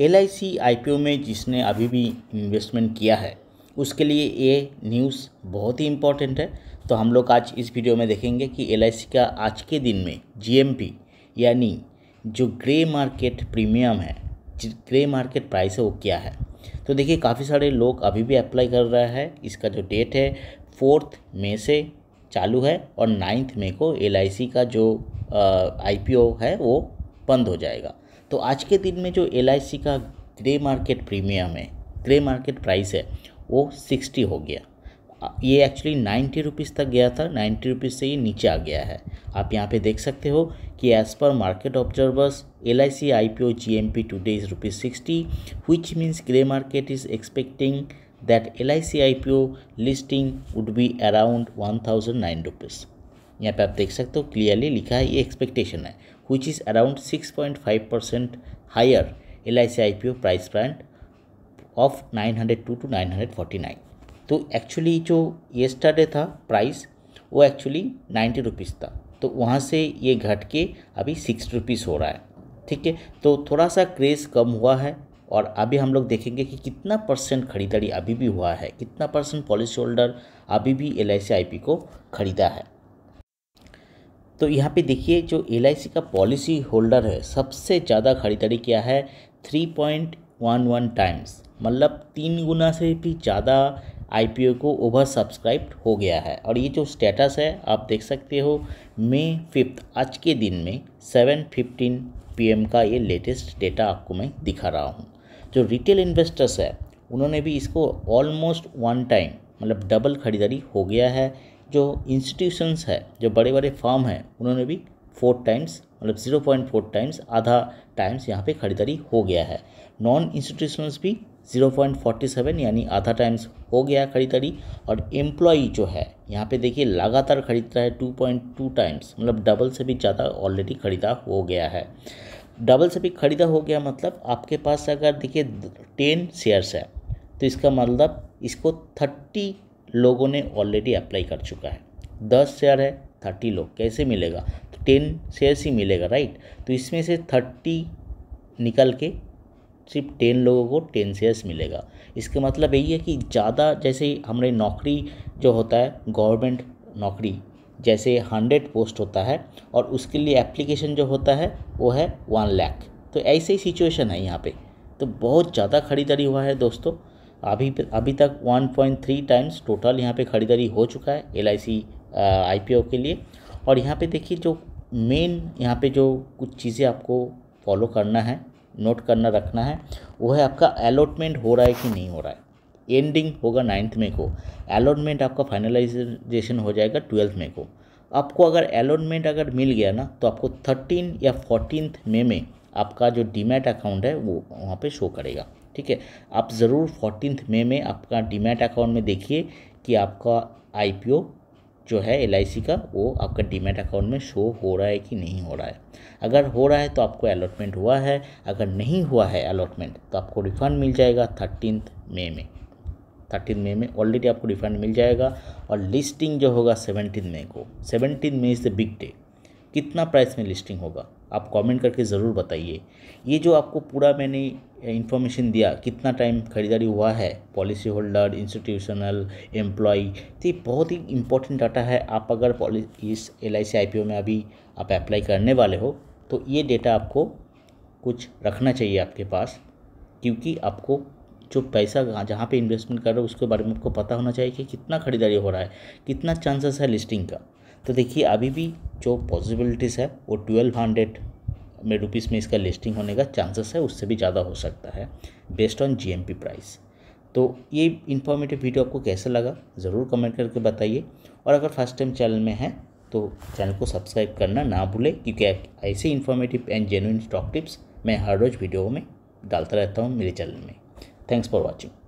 L I C I P ओ में जिसने अभी भी इन्वेस्टमेंट किया है उसके लिए ये न्यूज़ बहुत ही इम्पॉर्टेंट है तो हम लोग आज इस वीडियो में देखेंगे कि एल आई सी का आज के दिन में जी एम पी यानी जो ग्रे मार्केट प्रीमियम है ग्रे मार्केट प्राइस है वो क्या है तो देखिए काफ़ी सारे लोग अभी भी अप्लाई कर रहा है इसका जो डेट है फोर्थ मे से चालू है और नाइन्थ मे को एल का जो आई है वो बंद हो जाएगा तो आज के दिन में जो एल का ग्रे मार्केट प्रीमियम है ग्रे मार्केट प्राइस है वो सिक्सटी हो गया ये एक्चुअली नाइन्टी रुपीज़ तक गया था नाइन्टी रुपीज़ से ये नीचे आ गया है आप यहाँ पे देख सकते हो कि as per market observers L I C I P O G M P today is rupees sixty which means grey market is expecting that L I I C P O listing would be around one thousand nine rupees यहाँ पे आप देख सकते हो clearly लिखा है ये expectation है is around six point five percent higher L I I P O price percent of nine hundred two to nine hundred forty nine तो एक्चुअली जो ये स्टडे था प्राइस वो एक्चुअली नाइन्टी रुपीज़ था तो वहाँ से ये घट के अभी सिक्स रुपीज़ हो रहा है ठीक है तो थोड़ा सा क्रेज़ कम हुआ है और अभी हम लोग देखेंगे कि कितना परसेंट खरीदारी अभी भी हुआ है कितना परसेंट पॉलिसी होल्डर अभी भी L I C I P को ख़रीदा है तो यहाँ पे देखिए जो एल का पॉलिसी होल्डर है सबसे ज़्यादा खरीदारी किया है three point one one times मतलब तीन गुना से भी ज़्यादा आई को ओवर सब्सक्राइब हो गया है और ये जो स्टेटस है आप देख सकते हो मई फिफ्थ आज के दिन में सेवन फिफ्टीन पी का ये लेटेस्ट डेटा आपको मैं दिखा रहा हूँ जो रिटेल इन्वेस्टर्स है उन्होंने भी इसको ऑलमोस्ट वन टाइम मतलब डबल खरीदारी हो गया है जो इंस्टीट्यूशंस है जो बड़े बड़े फॉर्म हैं उन्होंने भी फोर टाइम्स मतलब जीरो पॉइंट फोर टाइम्स आधा टाइम्स यहाँ पे खरीदारी हो गया है नॉन इंस्टीट्यूशंस भी जीरो पॉइंट फोर्टी सेवन यानी आधा टाइम्स हो गया खरीदारी और एम्प्लॉई जो है यहाँ पे देखिए लगातार खरीद रहा है टू पॉइंट टू टाइम्स मतलब डबल से भी ज़्यादा ऑलरेडी खरीदा हो गया है डबल से भी खरीदा हो गया मतलब आपके पास अगर देखिए टेन शेयर्स है तो इसका मतलब इसको थर्टी लोगों ने ऑलरेडी अप्लाई कर चुका है दस शेयर है थर्टी लोग कैसे मिलेगा तो टेन शेयर्स ही मिलेगा राइट तो इसमें से थर्टी निकल के सिर्फ टेन लोगों को टेन शेयर्स मिलेगा इसका मतलब यही है कि ज़्यादा जैसे हमारे नौकरी जो होता है गवर्नमेंट नौकरी जैसे हंड्रेड पोस्ट होता है और उसके लिए एप्लीकेशन जो होता है वो है वन लैख तो ऐसे ही सिचुएशन है यहाँ पे तो बहुत ज़्यादा ख़रीदारी हुआ है दोस्तों अभी अभी तक 1.3 टाइम्स टोटल यहाँ पे ख़रीदारी हो चुका है एल आई के लिए और यहाँ पे देखिए जो मेन यहाँ पे जो कुछ चीज़ें आपको फॉलो करना है नोट करना रखना है वो है आपका अलॉटमेंट हो रहा है कि नहीं हो रहा है एंडिंग होगा नाइन्थ मे को अलॉटमेंट आपका फाइनलाइजेशन हो जाएगा ट्वेल्थ मे को आपको अगर अलॉटमेंट अगर मिल गया ना तो आपको थर्टीन या फोर्टीन मे में आपका जो डीमैट अकाउंट है वो वहाँ पे शो करेगा ठीक है आप ज़रूर फोर्टीन मे में आपका डीमैट अकाउंट में देखिए कि आपका आईपीओ जो है एल का वो आपका डीमेट अकाउंट में शो हो रहा है कि नहीं हो रहा है अगर हो रहा है तो आपको अलॉटमेंट हुआ है अगर नहीं हुआ है अलॉटमेंट तो आपको रिफ़ंड मिल जाएगा थर्टीन मे में थर्टीन मे में ऑलरेडी आपको रिफ़ंड मिल जाएगा और लिस्टिंग जो होगा सेवनटीन मे को seventeen May is the big day कितना प्राइस में लिस्टिंग होगा आप कमेंट करके ज़रूर बताइए ये जो आपको पूरा मैंने इन्फॉर्मेशन दिया कितना टाइम खरीदारी हुआ है पॉलिसी होल्डर इंस्टीट्यूशनल एम्प्लॉय तो ये बहुत ही इंपॉर्टेंट डाटा है आप अगर पॉलिसी इस एल आई में अभी आप अप्लाई करने वाले हो तो ये डेटा आपको कुछ रखना चाहिए आपके पास क्योंकि आपको जो पैसा जहाँ पे इन्वेस्टमेंट कर रहे हो उसके बारे में आपको पता होना चाहिए कि कितना खरीदारी हो रहा है कितना चांसेस है लिस्टिंग का तो देखिए अभी भी जो पॉसिबिलिटीज़ है वो ट्वेल्व हंड्रेड में रुपीज़ में इसका लिस्टिंग होने का चांसेस है उससे भी ज़्यादा हो सकता है बेस्ड ऑन पी प्राइस तो ये इन्फॉर्मेटिव वीडियो आपको कैसा लगा ज़रूर कमेंट करके बताइए और अगर फर्स्ट टाइम चैनल में है तो चैनल को सब्सक्राइब करना ना भूलें क्योंकि ऐसे informative and genuine stock tips मैं हर रोज़ वीडियो में डालता रहता हूँ मेरे चैनल में थैंक्स फॉर वॉचिंग